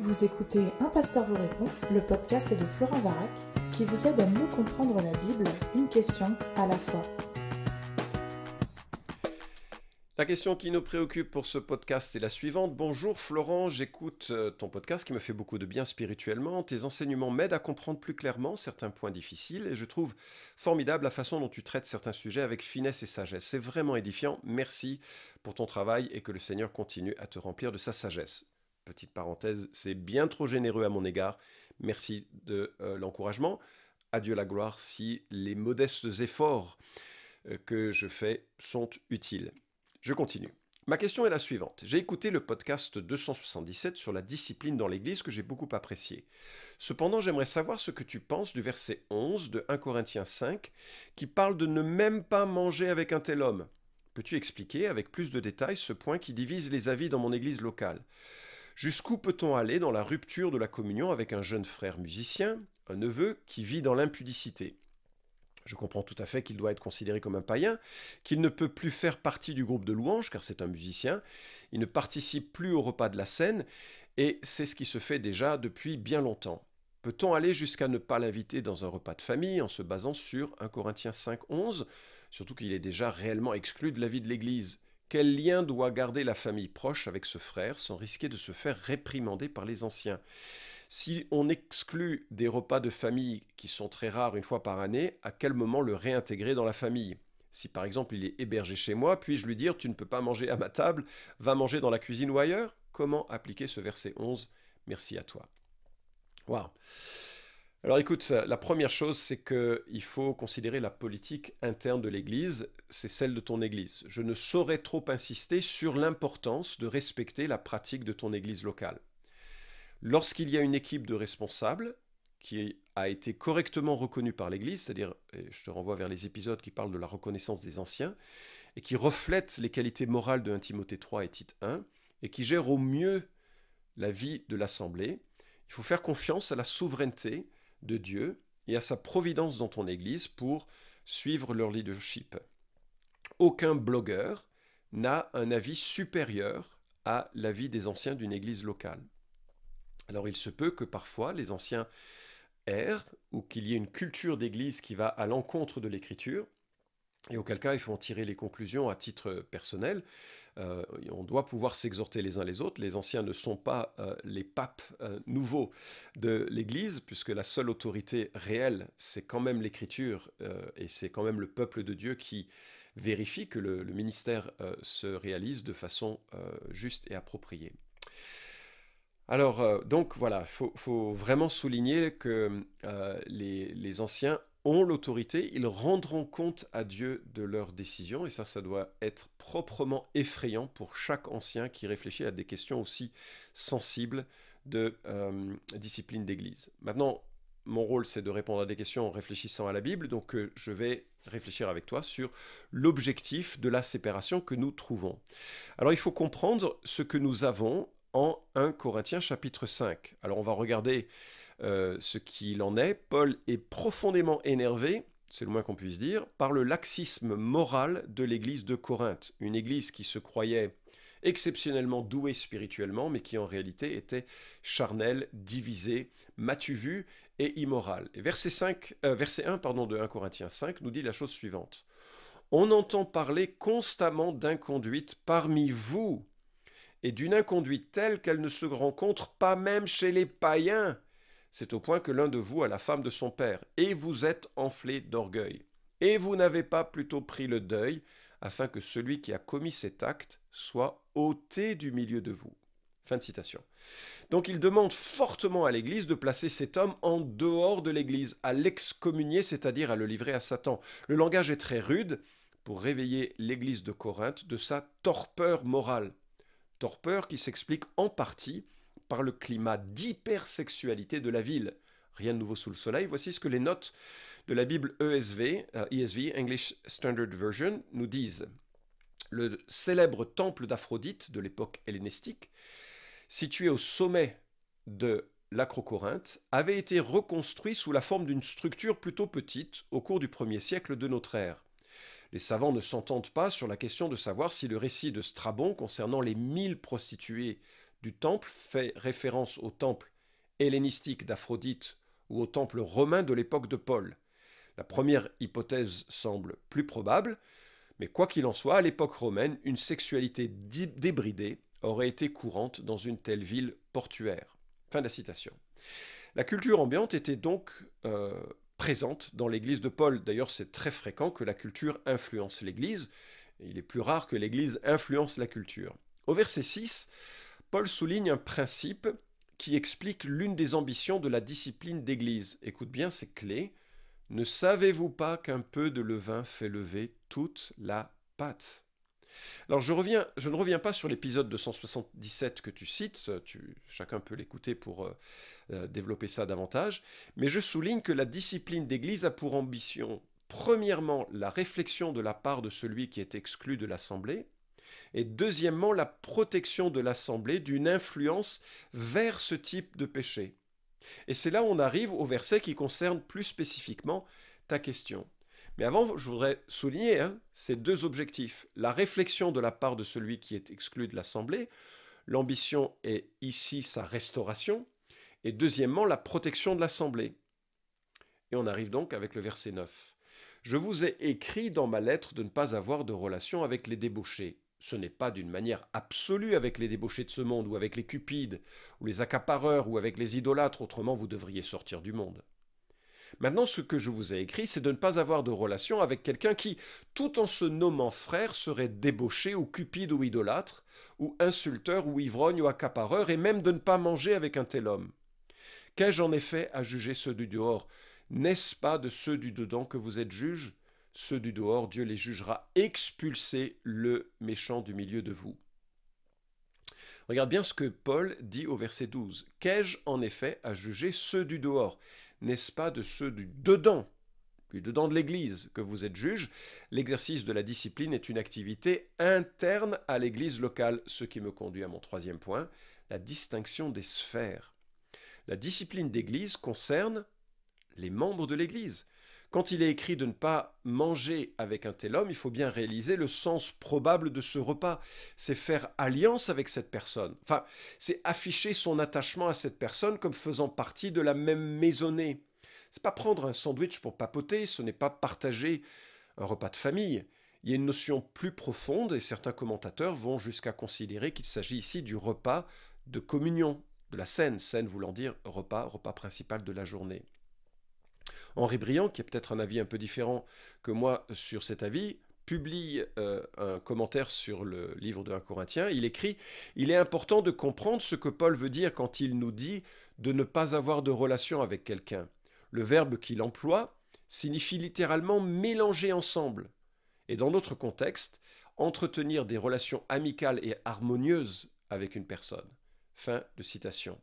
Vous écoutez Un pasteur vous répond, le podcast de Florent Varac, qui vous aide à mieux comprendre la Bible, une question à la fois. La question qui nous préoccupe pour ce podcast est la suivante. Bonjour Florent, j'écoute euh, ton podcast qui me fait beaucoup de bien spirituellement. Tes enseignements m'aident à comprendre plus clairement certains points difficiles et je trouve formidable la façon dont tu traites certains sujets avec finesse et sagesse. C'est vraiment édifiant. Merci pour ton travail et que le Seigneur continue à te remplir de sa sagesse petite parenthèse, c'est bien trop généreux à mon égard. Merci de euh, l'encouragement. Adieu la gloire si les modestes efforts euh, que je fais sont utiles. Je continue. Ma question est la suivante. J'ai écouté le podcast 277 sur la discipline dans l'Église que j'ai beaucoup apprécié. Cependant, j'aimerais savoir ce que tu penses du verset 11 de 1 Corinthiens 5 qui parle de ne même pas manger avec un tel homme. Peux-tu expliquer avec plus de détails ce point qui divise les avis dans mon Église locale Jusqu'où peut-on aller dans la rupture de la communion avec un jeune frère musicien, un neveu qui vit dans l'impudicité je comprends tout à fait qu'il doit être considéré comme un païen, qu'il ne peut plus faire partie du groupe de louanges, car c'est un musicien, il ne participe plus au repas de la scène, et c'est ce qui se fait déjà depuis bien longtemps. Peut-on aller jusqu'à ne pas l'inviter dans un repas de famille en se basant sur 1 Corinthiens 5.11, surtout qu'il est déjà réellement exclu de la vie de l'Église quel lien doit garder la famille proche avec ce frère sans risquer de se faire réprimander par les anciens Si on exclut des repas de famille qui sont très rares une fois par année, à quel moment le réintégrer dans la famille si par exemple il est hébergé chez moi, puis-je lui dire tu ne peux pas manger à ma table, va manger dans la cuisine ou ailleurs Comment appliquer ce verset 11 Merci à toi. Waouh alors écoute, la première chose, c'est qu'il faut considérer la politique interne de l'Église, c'est celle de ton Église. Je ne saurais trop insister sur l'importance de respecter la pratique de ton Église locale. Lorsqu'il y a une équipe de responsables qui a été correctement reconnue par l'Église, c'est-à-dire, je te renvoie vers les épisodes qui parlent de la reconnaissance des anciens, et qui reflète les qualités morales de 1 Timothée 3 et Tite 1, et qui gère au mieux la vie de l'Assemblée, il faut faire confiance à la souveraineté de Dieu et à sa providence dans ton Église pour suivre leur leadership. Aucun blogueur n'a un avis supérieur à l'avis des anciens d'une Église locale. Alors il se peut que parfois les anciens errent ou qu'il y ait une culture d'Église qui va à l'encontre de l'Écriture, et auquel cas il faut en tirer les conclusions à titre personnel. Euh, on doit pouvoir s'exhorter les uns les autres. Les anciens ne sont pas euh, les papes euh, nouveaux de l'Église, puisque la seule autorité réelle, c'est quand même l'Écriture, et c'est quand même le peuple de Dieu qui vérifie que le, ministère se réalise de façon juste et appropriée. Alors, donc voilà, il faut, vraiment souligner que les, anciens ont l'autorité, ils rendront compte à Dieu de leurs décisions, et ça, ça doit être proprement effrayant pour chaque ancien qui réfléchit à des questions aussi sensibles de euh, discipline d'Église. Maintenant, mon rôle, c'est de répondre à des questions en réfléchissant à la Bible, donc euh, je vais réfléchir avec toi sur l'objectif de la séparation que nous trouvons. Alors, il faut comprendre ce que nous avons en 1 Corinthiens chapitre 5. Alors, on va regarder euh, ce qu'il en est, Paul est profondément énervé, c'est le moins qu'on puisse dire, par le laxisme moral de l'église de Corinthe, une église qui se croyait exceptionnellement douée spirituellement, mais qui en réalité était charnelle, divisée, matuvue et immorale. Et verset, 5, euh, verset 1 pardon, de 1 Corinthiens 5 nous dit la chose suivante. On entend parler constamment d'inconduite parmi vous, et d'une inconduite telle qu'elle ne se rencontre pas même chez les païens, c'est au point que l'un de vous a la femme de son père, et vous êtes enflé d'orgueil. Et vous n'avez pas plutôt pris le deuil, afin que celui qui a commis cet acte soit ôté du milieu de vous. Fin de citation. Donc il demande fortement à l'Église de placer cet homme en dehors de l'Église, à l'excommunier, c'est-à-dire à le livrer à Satan. Le langage est très rude pour réveiller l'Église de Corinthe de sa torpeur morale. Torpeur qui s'explique en partie par le climat d'hypersexualité de la ville. Rien de nouveau sous le soleil, voici ce que les notes de la Bible ESV, euh, e English Standard Version, nous disent. Le célèbre temple d'Aphrodite de l'époque hellénistique, situé au sommet de l'Acrocorinthe, avait été reconstruit sous la forme d'une structure plutôt petite au cours du premier siècle de notre ère. Les savants ne s'entendent pas sur la question de savoir si le récit de Strabon concernant les mille prostituées du temple fait référence au temple hellénistique d'Aphrodite ou au temple romain de l'époque de Paul. La première hypothèse semble plus probable, mais quoi qu'il en soit, à l'époque romaine, une sexualité débridée aurait été courante dans une telle ville portuaire. Fin de la citation. La culture ambiante était donc euh, présente dans l'église de Paul. D'ailleurs, c'est très fréquent que la culture influence l'église. Il est plus rare que l'église influence la culture. Au verset 6, Paul souligne un principe qui explique l'une des ambitions de la discipline d'Église. Écoute bien c'est clé. « Ne savez-vous pas qu'un peu de levain fait lever toute la pâte Alors je, ne reviens pas sur l'épisode 277 que tu cites, chacun peut l'écouter pour euh, euh, développer ça davantage, mais je souligne que la discipline d'Église a pour ambition, premièrement, la réflexion de la part de celui qui est exclu de l'Assemblée, et deuxièmement la protection de l'Assemblée d'une influence vers ce type de péché. Et c'est là où on arrive au verset qui concerne plus spécifiquement ta question. Mais avant, je voudrais souligner hein, ces deux objectifs. La réflexion de la part de celui qui est exclu de l'Assemblée, l'ambition est ici sa restauration, et deuxièmement, la protection de l'Assemblée. Et on arrive donc avec le verset 9. Je vous ai écrit dans ma lettre de ne pas avoir de relation avec les débauchés ce n'est pas d'une manière absolue avec les débauchés de ce monde, ou avec les cupides, ou les accapareurs, ou avec les idolâtres, autrement vous devriez sortir du monde. Maintenant, ce que je vous ai écrit, c'est de ne pas avoir de relation avec quelqu'un qui, tout en se nommant frère, serait débauché ou cupide ou idolâtre, ou insulteur ou ivrogne ou accapareur, et même de ne pas manger avec un tel homme. Qu'ai-je en effet à juger ceux du dehors N'est-ce pas de ceux du dedans que vous êtes juge ceux du dehors, Dieu les jugera. Expulsez le méchant du milieu de vous. Regarde bien ce que Paul dit au verset 12. Qu'ai-je en effet à juger ceux du dehors N'est-ce pas de ceux du dedans, du dedans de l'Église, que vous êtes juge L'exercice de la discipline est une activité interne à l'Église locale, ce qui me conduit à mon troisième point, la distinction des sphères. La discipline d'Église concerne les membres de l'Église. Quand il est écrit de ne pas manger avec un tel homme, il faut bien réaliser le sens probable de ce repas. C'est faire alliance avec cette personne. Enfin, c'est afficher son attachement à cette personne comme faisant partie de la même maisonnée. C'est pas prendre un sandwich pour papoter, ce n'est pas partager un repas de famille. Il y a une notion plus profonde et certains commentateurs vont jusqu'à considérer qu'il s'agit ici du repas de communion, de la scène, scène voulant dire repas, repas principal de la journée. Henri Briand, qui a peut-être un avis un peu différent que moi sur cet avis, publie euh, un commentaire sur le livre de 1 Corinthiens, il écrit Il est important de comprendre ce que Paul veut dire quand il nous dit de ne pas avoir de relation avec quelqu'un. Le verbe qu'il emploie signifie littéralement mélanger ensemble. Et dans notre contexte, entretenir des relations amicales et harmonieuses avec une personne. Fin de citation.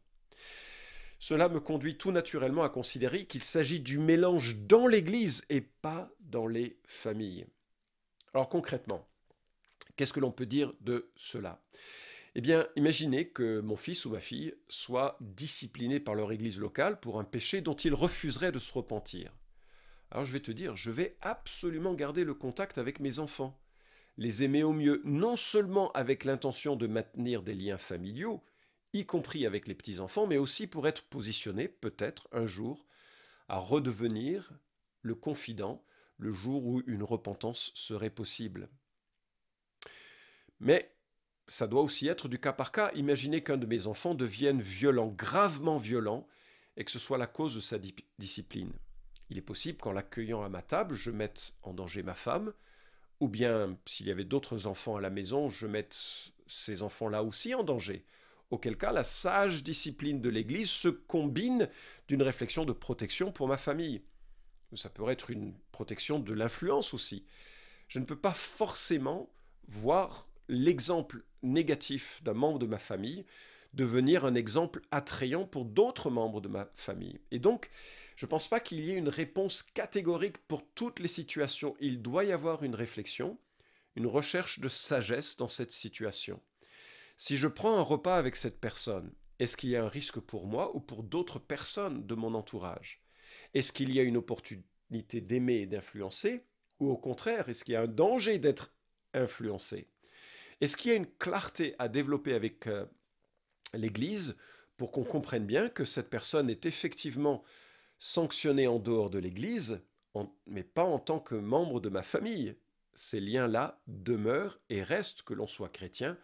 Cela me conduit tout naturellement à considérer qu'il s'agit du mélange dans l'Église et pas dans les familles. Alors concrètement, qu'est-ce que l'on peut dire de cela eh bien, imaginez que mon fils ou ma fille soit discipliné par leur église locale pour un péché dont ils refuseraient de se repentir. Alors je vais te dire, je vais absolument garder le contact avec mes enfants, les aimer au mieux, non seulement avec l'intention de maintenir des liens familiaux, y compris avec les petits-enfants, mais aussi pour être positionné peut-être un jour à redevenir le confident le jour où une repentance serait possible. Mais ça doit aussi être du cas par cas. Imaginez qu'un de mes enfants devienne violent, gravement violent, et que ce soit la cause de sa discipline. Il est possible qu'en l'accueillant à ma table, je mette en danger ma femme, ou bien s'il y avait d'autres enfants à la maison, je mette ces enfants-là aussi en danger, auquel cas la sage discipline de l'Église se combine d'une réflexion de protection pour ma famille. Ça peut être une protection de l'influence aussi. Je ne peux pas forcément voir l'exemple négatif d'un membre de ma famille devenir un exemple attrayant pour d'autres membres de ma famille. Et donc, je ne pense pas qu'il y ait une réponse catégorique pour toutes les situations. Il doit y avoir une réflexion, une recherche de sagesse dans cette situation. Si je prends un repas avec cette personne, est-ce qu'il y a un risque pour moi ou pour d'autres personnes de mon entourage Est-ce qu'il y a une opportunité d'aimer et d'influencer Ou au contraire, est-ce qu'il y a un danger d'être influencé Est-ce qu'il y a une clarté à développer avec euh, l'Église pour qu'on comprenne bien que cette personne est effectivement sanctionnée en dehors de l'Église, mais pas en tant que membre de ma famille Ces liens-là demeurent et restent que l'on soit chrétien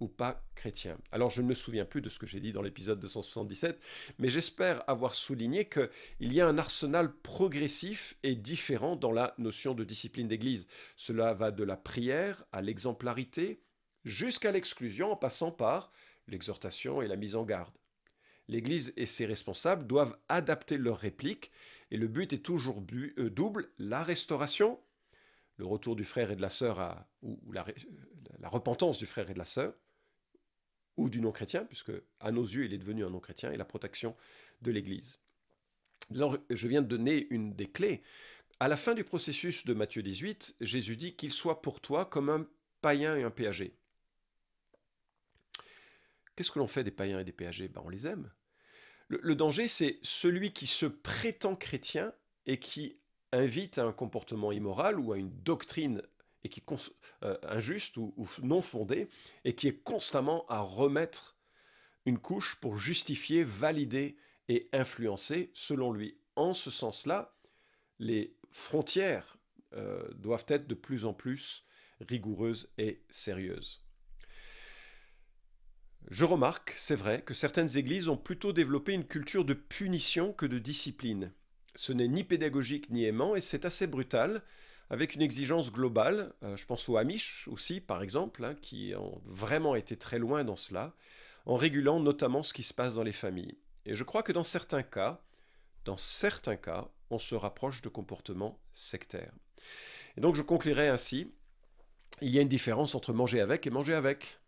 ou pas chrétien. Alors je ne me souviens plus de ce que j'ai dit dans l'épisode 277, mais j'espère avoir souligné qu'il y a un arsenal progressif et différent dans la notion de discipline d'Église. Cela va de la prière à l'exemplarité, jusqu'à l'exclusion en passant par l'exhortation et la mise en garde. L'Église et ses responsables doivent adapter leur réplique et le but est toujours euh, double, la restauration, le retour du frère et de la sœur, à, ou, la, euh, la repentance du frère et de la sœur, ou du non-chrétien, puisque à nos yeux, il est devenu un non-chrétien, et la protection de l'Église. Alors, je viens de donner une des clés. À la fin du processus de Matthieu 18, Jésus dit qu'il soit pour toi comme un païen et un péager. Qu'est-ce que l'on fait des païens et des péagers ben, On les aime. Le, le danger, c'est celui qui se prétend chrétien et qui invite à un comportement immoral ou à une doctrine et qui euh, injuste ou, non fondée, et qui est constamment à remettre une couche pour justifier, valider et influencer selon lui. En ce sens-là, les frontières euh, doivent être de plus en plus rigoureuses et sérieuses. Je remarque, c'est vrai, que certaines églises ont plutôt développé une culture de punition que de discipline. Ce n'est ni pédagogique ni aimant et c'est assez brutal, avec une exigence globale. Euh, je pense aux Amish aussi, par exemple, hein, qui ont vraiment été très loin dans cela, en régulant notamment ce qui se passe dans les familles. Et je crois que dans certains cas, dans certains cas, on se rapproche de comportements sectaires. Et donc je conclurai ainsi, il y a une différence entre manger avec et manger avec.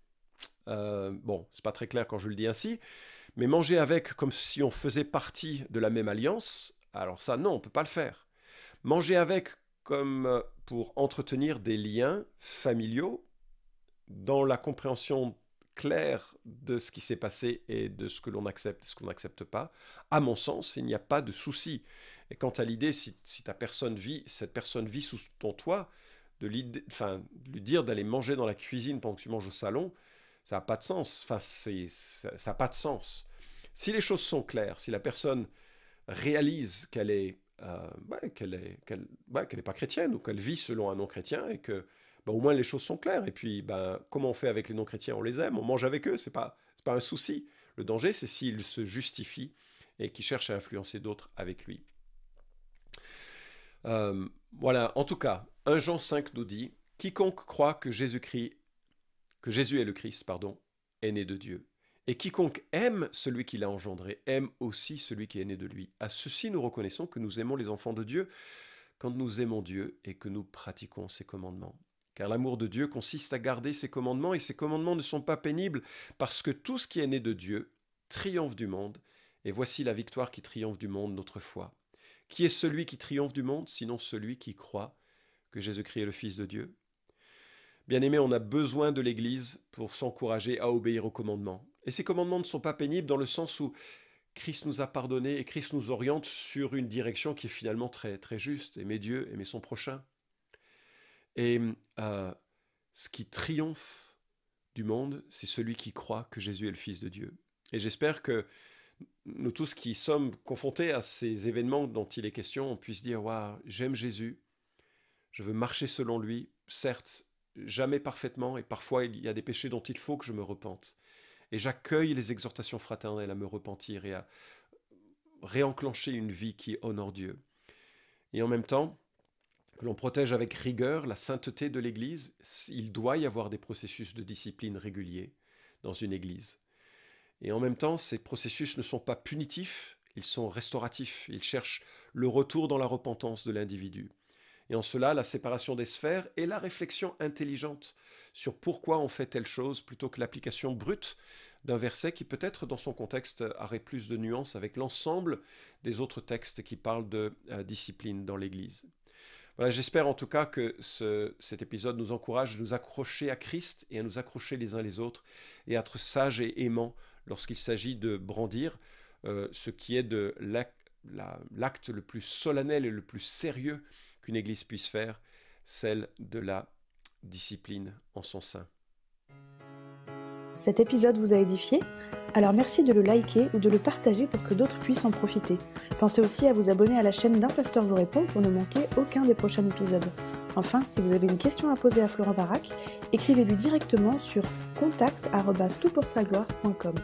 Euh, bon, c'est pas très clair quand je le dis ainsi, mais manger avec comme si on faisait partie de la même alliance, alors ça non, on peut pas le faire. Manger avec comme pour entretenir des liens familiaux dans la compréhension claire de ce qui s'est passé et de ce que l'on accepte et ce qu'on n'accepte pas. À mon sens, il n'y a pas de souci. Et quant à l'idée, si, ta personne vit, cette personne vit sous ton toit, de, enfin, lui dire d'aller manger dans la cuisine pendant que tu manges au salon, ça n'a pas de sens. Enfin, ça n'a pas de sens. Si les choses sont claires, si la personne réalise qu'elle est euh, qu'elle n'est pas chrétienne ou qu'elle vit selon un non-chrétien et que bah, au moins les choses sont claires. Et puis, bah, comment on fait avec les non-chrétiens On les aime, on mange avec eux, ce n'est pas, pas un souci. Le danger, c'est s'il se justifie et qu'il cherche à influencer d'autres avec lui. Euh, voilà, en tout cas, 1 Jean 5 nous dit Quiconque croit que Jésus-Christ, que Jésus est le Christ, pardon, est né de Dieu. Et quiconque aime celui qui l'a engendré aime aussi celui qui est né de lui. À ceci, nous reconnaissons que nous aimons les enfants de Dieu quand nous aimons Dieu et que nous pratiquons ses commandements. Car l'amour de Dieu consiste à garder ses commandements et ses commandements ne sont pas pénibles parce que tout ce qui est né de Dieu triomphe du monde. Et voici la victoire qui triomphe du monde, notre foi. Qui est celui qui triomphe du monde, sinon celui qui croit que Jésus-Christ est le Fils de Dieu Bien aimé, on a besoin de l'Église pour s'encourager à obéir aux commandements. Et ces commandements ne sont pas pénibles dans le sens où Christ nous a pardonné et Christ nous oriente sur une direction qui est finalement très, très juste. Aimer Dieu, aimer son prochain. Et euh, ce qui triomphe du monde, c'est celui qui croit que Jésus est le Fils de Dieu. Et j'espère que nous tous qui sommes confrontés à ces événements dont il est question, on puisse dire Waouh, j'aime Jésus, je veux marcher selon lui, certes, jamais parfaitement, et parfois il y a des péchés dont il faut que je me repente et j'accueille les exhortations fraternelles à me repentir et à réenclencher une vie qui honore Dieu. Et en même temps, que l'on protège avec rigueur la sainteté de l'Église, il doit y avoir des processus de discipline réguliers dans une Église. Et en même temps, ces processus ne sont pas punitifs, ils sont restauratifs, ils cherchent le retour dans la repentance de l'individu. Et en cela, la séparation des sphères et la réflexion intelligente sur pourquoi on fait telle chose plutôt que l'application brute d'un verset qui peut-être dans son contexte aurait plus de nuances avec l'ensemble des autres textes qui parlent de euh, discipline dans l'Église. Voilà, j'espère en tout cas que cet épisode nous encourage à nous accrocher à Christ et à nous accrocher les uns les autres et à être sages et aimants lorsqu'il s'agit de brandir euh, ce qui est de l'acte le plus solennel et le plus sérieux qu'une Église puisse faire, celle de la discipline en son sein. Cet épisode vous a édifié Alors merci de le liker ou de le partager pour que d'autres puissent en profiter. Pensez aussi à vous abonner à la chaîne d'un pasteur vous répond pour ne manquer aucun des prochains épisodes. Enfin, si vous avez une question à poser à Florent Varac, écrivez-lui directement sur contact@toutpoursagloire.com.